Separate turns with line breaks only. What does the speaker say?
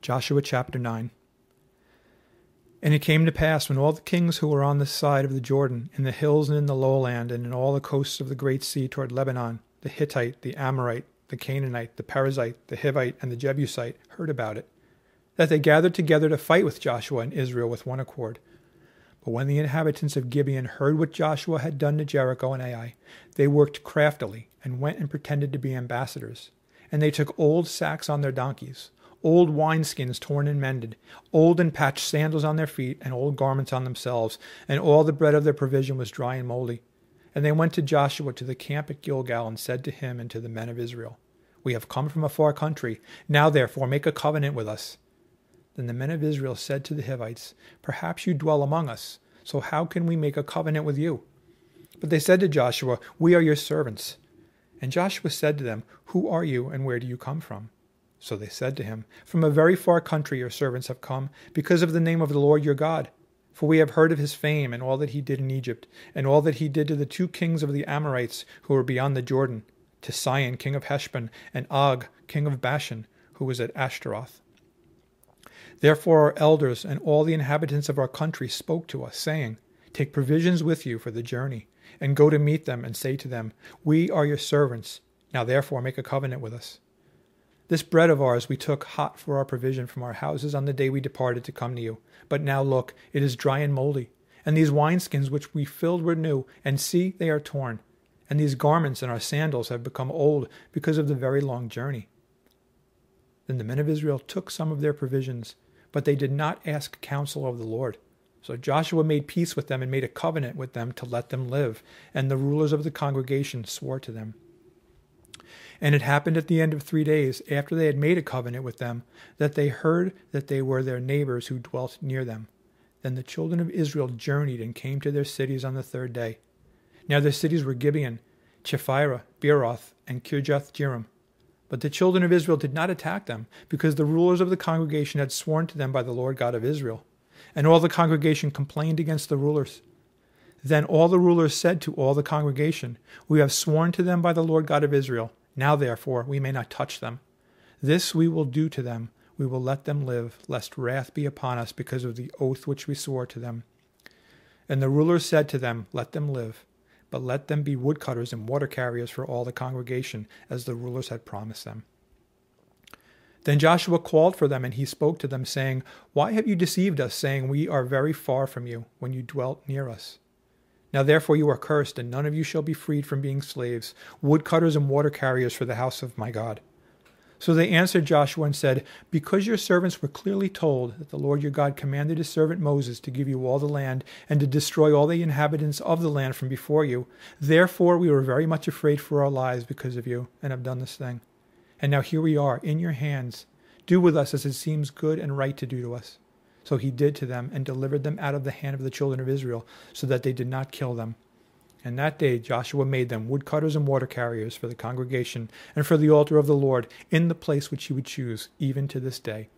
Joshua chapter 9. And it came to pass when all the kings who were on this side of the Jordan, in the hills and in the lowland, and in all the coasts of the great sea toward Lebanon, the Hittite, the Amorite, the Canaanite, the Perizzite, the Hivite, and the Jebusite, heard about it, that they gathered together to fight with Joshua and Israel with one accord. But when the inhabitants of Gibeon heard what Joshua had done to Jericho and Ai, they worked craftily, and went and pretended to be ambassadors. And they took old sacks on their donkeys, old wineskins torn and mended, old and patched sandals on their feet, and old garments on themselves, and all the bread of their provision was dry and moldy. And they went to Joshua to the camp at Gilgal, and said to him and to the men of Israel, We have come from a far country. Now therefore make a covenant with us. Then the men of Israel said to the Hivites, Perhaps you dwell among us, so how can we make a covenant with you? But they said to Joshua, We are your servants. And Joshua said to them, Who are you, and where do you come from? So they said to him, From a very far country your servants have come, because of the name of the Lord your God. For we have heard of his fame, and all that he did in Egypt, and all that he did to the two kings of the Amorites who were beyond the Jordan, to Sion king of Heshbon, and Og king of Bashan, who was at Ashtaroth. Therefore our elders and all the inhabitants of our country spoke to us, saying, Take provisions with you for the journey, and go to meet them, and say to them, We are your servants. Now therefore make a covenant with us. This bread of ours we took hot for our provision from our houses on the day we departed to come to you. But now look, it is dry and moldy. And these wineskins which we filled were new, and see, they are torn. And these garments and our sandals have become old because of the very long journey. Then the men of Israel took some of their provisions, but they did not ask counsel of the Lord. So Joshua made peace with them and made a covenant with them to let them live. And the rulers of the congregation swore to them. And it happened at the end of three days, after they had made a covenant with them, that they heard that they were their neighbors who dwelt near them. Then the children of Israel journeyed and came to their cities on the third day. Now their cities were Gibeon, Chephira, Beeroth, and Kirjath Jearim. But the children of Israel did not attack them, because the rulers of the congregation had sworn to them by the Lord God of Israel. And all the congregation complained against the rulers. Then all the rulers said to all the congregation, We have sworn to them by the Lord God of Israel. Now, therefore, we may not touch them. This we will do to them. We will let them live, lest wrath be upon us because of the oath which we swore to them. And the rulers said to them, Let them live, but let them be woodcutters and water carriers for all the congregation, as the rulers had promised them. Then Joshua called for them, and he spoke to them, saying, Why have you deceived us, saying, We are very far from you, when you dwelt near us? Now therefore you are cursed, and none of you shall be freed from being slaves, woodcutters and water carriers for the house of my God. So they answered Joshua and said, Because your servants were clearly told that the Lord your God commanded his servant Moses to give you all the land and to destroy all the inhabitants of the land from before you, therefore we were very much afraid for our lives because of you, and have done this thing. And now here we are, in your hands. Do with us as it seems good and right to do to us. So he did to them and delivered them out of the hand of the children of Israel, so that they did not kill them. And that day Joshua made them woodcutters and water carriers for the congregation and for the altar of the Lord in the place which he would choose, even to this day.